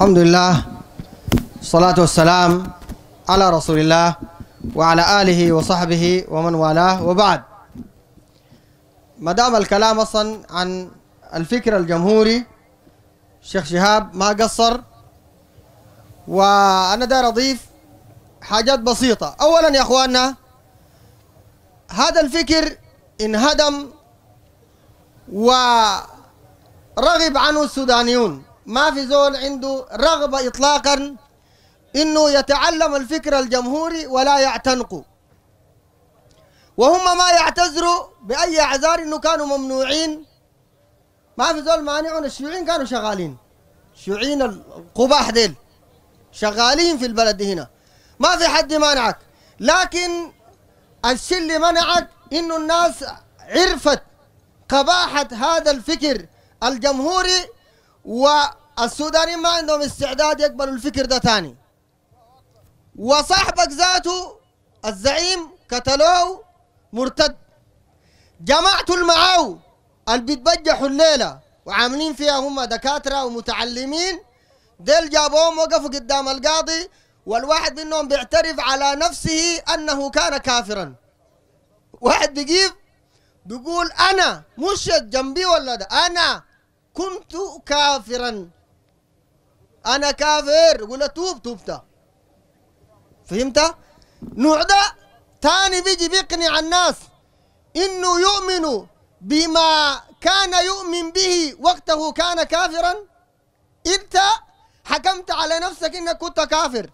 الحمد لله الصلاة والسلام على رسول الله وعلى آله وصحبه ومن والاه وبعد ما دام الكلام أصلا عن الفكر الجمهوري الشيخ شهاب ما قصر وأنا داير أضيف حاجات بسيطة أولا يا أخواننا هذا الفكر انهدم ورغب عنه السودانيون ما في زول عنده رغبة إطلاقا إنه يتعلم الفكر الجمهوري ولا يعتنقه وهم ما يعتذروا بأي أعذار إنه كانوا ممنوعين ما في زول مانعون الشيوعيين كانوا شغالين الشيوعيين القباح ديل شغالين في البلد هنا ما في حد مانعك لكن الشيء اللي منعك إنه الناس عرفت قباحة هذا الفكر الجمهوري و السودانيين ما عندهم استعداد يقبلوا الفكر ده تاني وصاحبك ذاته الزعيم كتلوه مرتد جماعته المعاو اللي بيتبجحوا الليله وعاملين فيها هم دكاتره ومتعلمين ديل جابوهم وقفوا قدام القاضي والواحد منهم بيعترف على نفسه انه كان كافرا واحد بيجيب بيقول انا مش جنبي ولا ده انا كنت كافرا انا كافر يقول توب توبتا فهمت نوع ده تاني بيجي بيقنع الناس انه يؤمن بما كان يؤمن به وقته كان كافرا انت حكمت على نفسك انك كنت كافر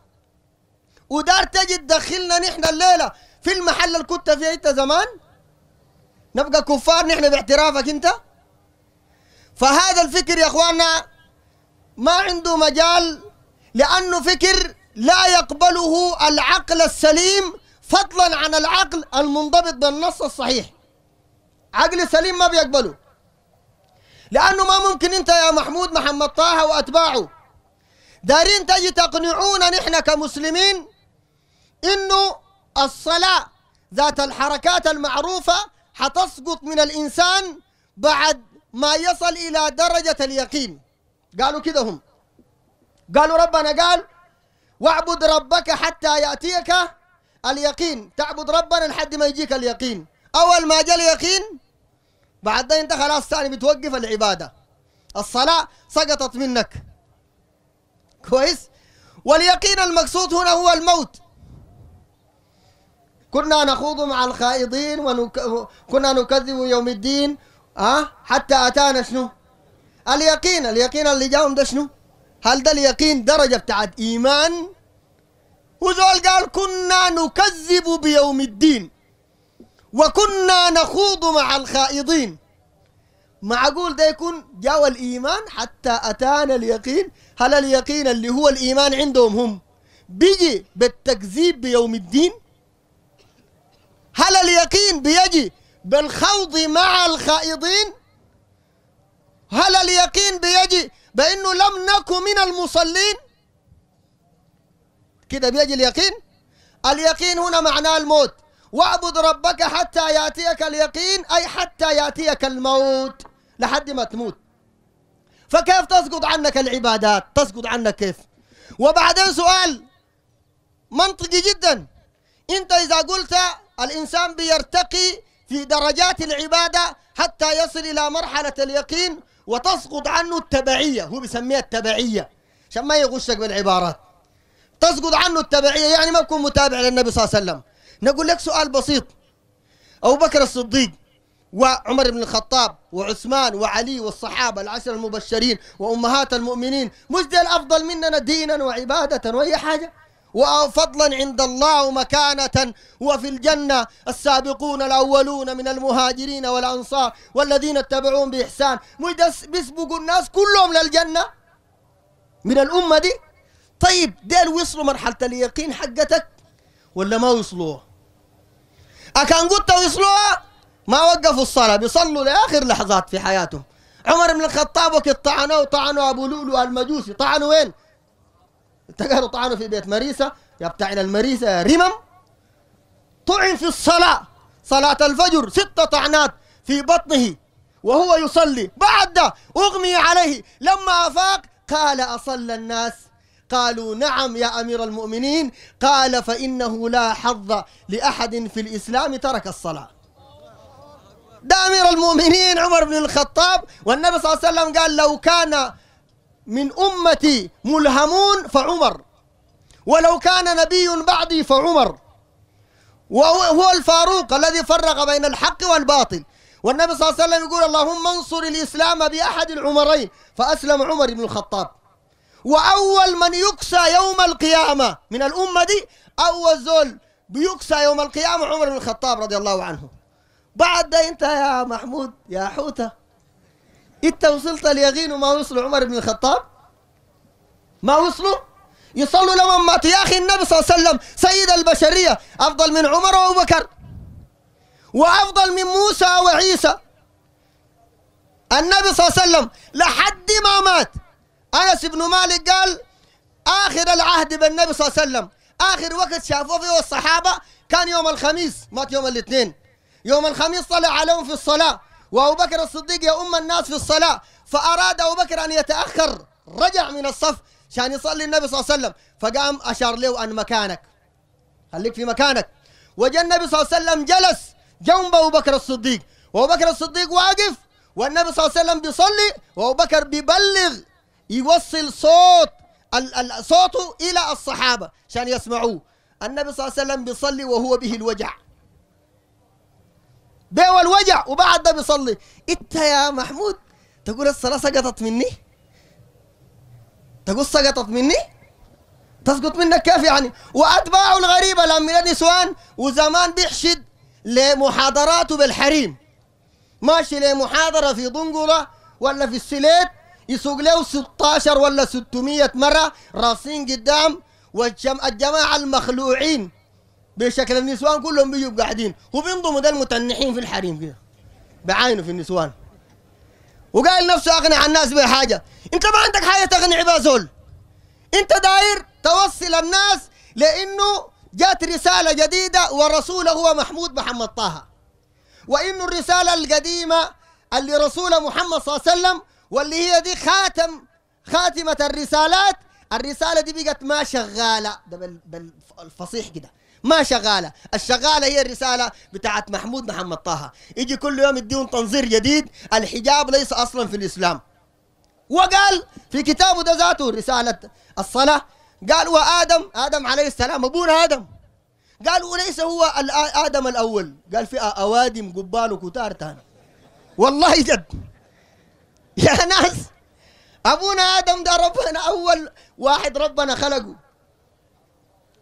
ودار تجد دخلنا نحن الليله في المحل اللي كنت فيه انت زمان نبقى كفار نحن باعترافك انت فهذا الفكر يا اخواننا ما عنده مجال لأنه فكر لا يقبله العقل السليم فضلا عن العقل المنضبط بالنص الصحيح عقل سليم ما بيقبله لأنه ما ممكن أنت يا محمود محمد طه وأتباعه دارين تجي تقنعونا نحن كمسلمين إنه الصلاة ذات الحركات المعروفة حتسقط من الإنسان بعد ما يصل إلى درجة اليقين قالوا كده هم قالوا ربنا قال واعبد ربك حتى يأتيك اليقين تعبد ربنا لحد ما يجيك اليقين أول ما جاء اليقين بعد أنت خلاص ثاني بتوقف العبادة الصلاة سقطت منك كويس واليقين المقصود هنا هو الموت كنا نخوض مع الخائضين ونك... كنا نكذب يوم الدين أه؟ حتى أتانا شنو اليقين اليقين اللي جاهم ده شنو هل ده اليقين درجة بتاعت إيمان وزول قال كنا نكذب بيوم الدين وكنا نخوض مع الخائضين معقول ده يكون جاو الإيمان حتى أتانا اليقين هل اليقين اللي هو الإيمان عندهم هم بيجي بالتكذيب بيوم الدين هل اليقين بيجي بالخوض مع الخائضين هل اليقين بيجي بأنه لم نكن من المصلين كده بيجي اليقين اليقين هنا معناه الموت واعبد ربك حتى يأتيك اليقين أي حتى يأتيك الموت لحد ما تموت فكيف تسقط عنك العبادات تسقط عنك كيف وبعدين سؤال منطقي جدا انت اذا قلت الانسان بيرتقي في درجات العباده حتى يصل الى مرحله اليقين وتسقط عنه التبعية هو بيسميها التبعية عشان ما يغشك بالعبارات تسقط عنه التبعية يعني ما بكون متابع للنبي صلى الله عليه وسلم نقول لك سؤال بسيط أبو بكر الصديق وعمر بن الخطاب وعثمان وعلي والصحابة العشر المبشرين وأمهات المؤمنين مش دي الأفضل مننا دينا وعبادة وأي حاجة وفضلا عند الله ومكانة وفي الجنة السابقون الأولون من المهاجرين والأنصار والذين اتبعوهم بإحسان مش بيسبقوا الناس كلهم للجنة من الأمة دي طيب ديل وصلوا مرحلة اليقين حقتك ولا ما وصلوها أكان قلت وصلوها ما وقفوا الصلاة بيصلوا لآخر لحظات في حياتهم عمر بن الخطاب وقت طعنوه طعنوا أبو لؤلؤ المجوسي طعنوا وين؟ اتجهوا طعنوا في بيت مريسة يبتعن المريسة يا رمم طعن في الصلاة صلاة الفجر ستة طعنات في بطنه وهو يصلي بعد أغمي عليه لما أفاق قال أصلى الناس قالوا نعم يا أمير المؤمنين قال فإنه لا حظ لأحد في الإسلام ترك الصلاة ده أمير المؤمنين عمر بن الخطاب والنبي صلى الله عليه وسلم قال لو كان من أمتي ملهمون فعمر ولو كان نبي بعدي فعمر وهو الفاروق الذي فرق بين الحق والباطل والنبي صلى الله عليه وسلم يقول اللهم انصر الإسلام بأحد العمرين فأسلم عمر بن الخطاب وأول من يكسى يوم القيامة من الأمة دي أول زول بيكسى يوم القيامة عمر بن الخطاب رضي الله عنه بعد ده انت يا محمود يا حوته انت وصلت اليقين وما وصلوا عمر بن الخطاب ما وصلوا يصلوا لما ماتوا يا اخي النبي صلى الله عليه وسلم سيد البشريه افضل من عمر وابو بكر وافضل من موسى وعيسى النبي صلى الله عليه وسلم لحد ما مات انس بن مالك قال اخر العهد بالنبي صلى الله عليه وسلم اخر وقت شافوه فيه الصحابه كان يوم الخميس مات يوم الاثنين يوم الخميس طلع عليهم في الصلاه وأبو بكر الصديق يؤم الناس في الصلاة فأراد أبو بكر أن يتأخر رجع من الصف عشان يصلي النبي صلى الله عليه وسلم فقام أشار له ان مكانك خليك في مكانك وجاء النبي صلى الله عليه وسلم جلس جنب أبو بكر الصديق وأبو بكر الصديق واقف والنبي صلى الله عليه وسلم بيصلي وأبو بكر بيبلغ يوصل صوت صوته إلى الصحابة عشان يسمعوه النبي صلى الله عليه وسلم بيصلي وهو به الوجع ده الوجع وبعد ده بيصلي انت يا محمود تقول الصلاة سقطت مني تقول سقطت مني تسقط منك كيف يعني وأتباع الغريبة لما نسوان وزمان بيحشد لمحاضراته بالحريم ماشي لمحاضرة في دنقلة ولا في السليت يسوق له 16 ولا 600 مرة راسين قدام والجماعة المخلوعين بشكل النسوان كلهم بيجوا قاعدين وبينضموا ده المتنحين في الحريم كده بعينه في النسوان وقال نفسه اقنع الناس بحاجه انت ما عندك حاجه تقنع بازول انت داير توصل الناس لانه جات رساله جديده ورسوله هو محمود محمد طه وانه الرساله القديمه اللي رسول محمد صلى الله عليه وسلم واللي هي دي خاتم خاتمه الرسالات الرساله دي بقت ما شغاله ده بالفصيح كده ما شغاله الشغاله هي الرساله بتاعت محمود محمد طه يجي كل يوم يديهم تنظير جديد الحجاب ليس اصلا في الاسلام وقال في كتابه ده ذاته رساله الصلاه قال وادم ادم عليه السلام ابونا ادم قال وليس هو ادم الاول قال في اوادم قبال وكتار تاني والله جد يا ناس ابونا ادم ده ربنا اول واحد ربنا خلقه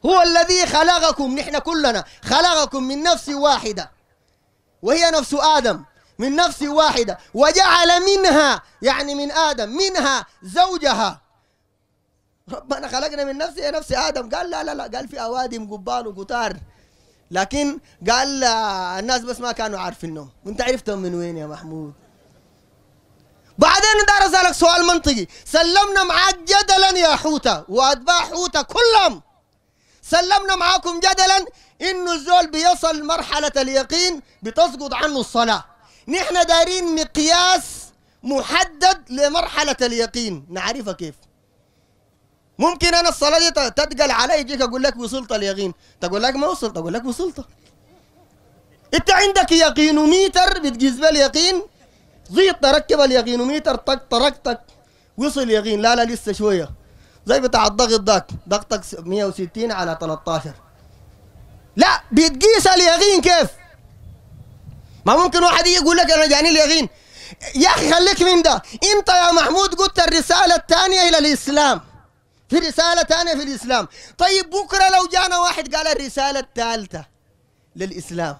هو الذي خلقكم نحن كلنا خلقكم من نفس واحدة وهي نفس آدم من نفس واحدة وجعل منها يعني من آدم منها زوجها ربنا خلقنا من نفس نفس آدم قال لا لا لا قال في أوادم قبال وقطار لكن قال آه، الناس بس ما كانوا عارفينهم وانت عرفتهم من وين يا محمود بعدين دار اسالك سؤال منطقي سلمنا معاك جدلا يا حوته واتباع حوته كلهم سلمنا معاكم جدلا انه الزول بيصل مرحله اليقين بتسقط عنه الصلاه نحن دارين مقياس محدد لمرحله اليقين نعرفها كيف ممكن انا الصلاه دي تتقل علي يجيك اقول لك وصلت اليقين تقول لك ما وصلت اقول لك وصلت انت عندك يقينوميتر بتقيس باليقين زيط تركب اليقينوميتر طق طرقتك وصل يقين لا لا لسه شويه زي بتاع الضغط ضغط داك ضغطك 160 على 13 لا بتقيس اليقين كيف ما ممكن واحد يجي يقول لك انا جاني اليقين يا اخي خليك من ده انت يا محمود قلت الرساله الثانيه الى الاسلام في رساله ثانيه في الاسلام طيب بكره لو جانا واحد قال الرساله الثالثه للاسلام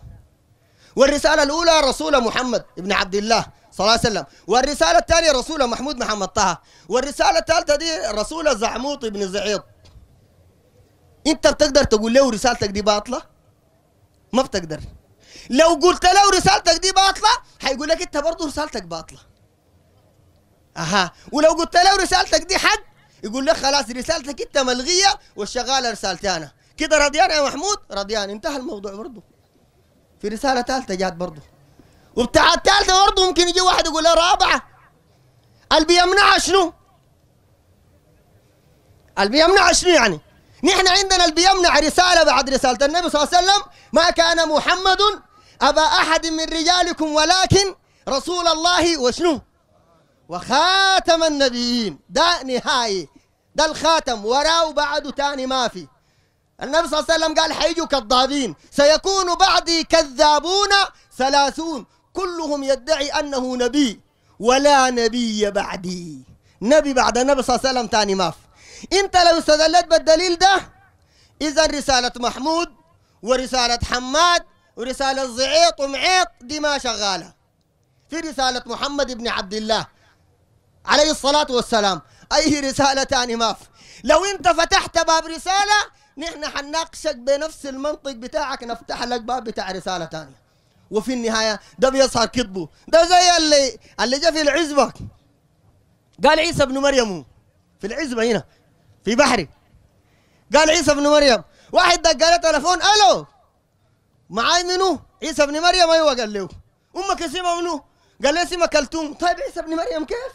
والرساله الاولى رسول محمد ابن عبد الله صلى الله عليه وسلم والرسالة الثانية رسول محمود محمد طه والرسالة الثالثة دي رسول زعموط بن زعيط انت بتقدر تقول له رسالتك دي باطلة ما بتقدر لو قلت له رسالتك دي باطلة هيقول لك انت برضه رسالتك باطلة اها ولو قلت له رسالتك دي حد يقول لك خلاص رسالتك انت ملغية والشغالة رسالتي انا كده رضيان يا محمود رضيان انتهى الموضوع برضه في رسالة ثالثة جات برضه وبتاع الثالثه برضه ممكن يجي واحد يقول رابعه اللي بيمنعها شنو؟ اللي بيمنعها شنو يعني؟ نحن عندنا اللي بيمنع رساله بعد رساله النبي صلى الله عليه وسلم ما كان محمد ابا احد من رجالكم ولكن رسول الله وشنو؟ وخاتم النبيين ده نهائي ده الخاتم وراه وبعده تاني ما في النبي صلى الله عليه وسلم قال حيجوا كذابين سيكون بعدي كذابون ثلاثون كلهم يدعي أنه نبي ولا نبي بعدي نبي بعد النبي صلى الله عليه وسلم تاني ما في انت لو استدلت بالدليل ده اذا رسالة محمود ورسالة حماد ورسالة زعيط ومعيط دي ما شغالة في رسالة محمد بن عبد الله عليه الصلاة والسلام أي رسالة تاني ما في لو أنت فتحت باب رسالة نحن حنناقشك بنفس المنطق بتاعك نفتح لك باب بتاع رسالة تانية وفي النهاية ده بيظهر كذبه ده زي اللي اللي جاء في العزبة قال عيسى ابن مريم في العزبة هنا في بحري قال عيسى ابن مريم واحد دق على تليفون الو معاي منو؟ عيسى ابن مريم ايوه قال له امك اسمها منو؟ قال لي اسمها كلثوم طيب عيسى ابن مريم كيف؟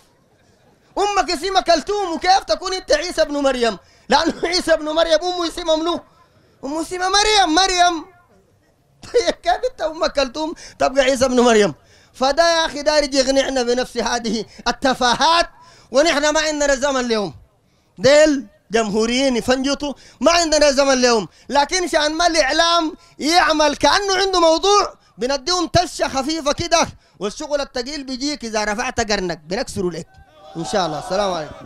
امك اسمها كلثوم وكيف تكون انت عيسى ابن مريم؟ لانه عيسى ابن مريم امه اسمها منو؟ امه اسمها مريم مريم هي طيب، كانت ام كلثوم تبقى عيسى ابن مريم فده يا اخي دارج يقنعنا بنفس هذه التفاهات ونحن ما عندنا زمن لهم ديل جمهوريين يفنجطوا ما عندنا زمن لهم لكن شان ما الاعلام يعمل كانه عنده موضوع بنديهم تشه خفيفه كده والشغل الثقيل بيجيك اذا رفعت قرنك بنكسره لك ان شاء الله السلام عليكم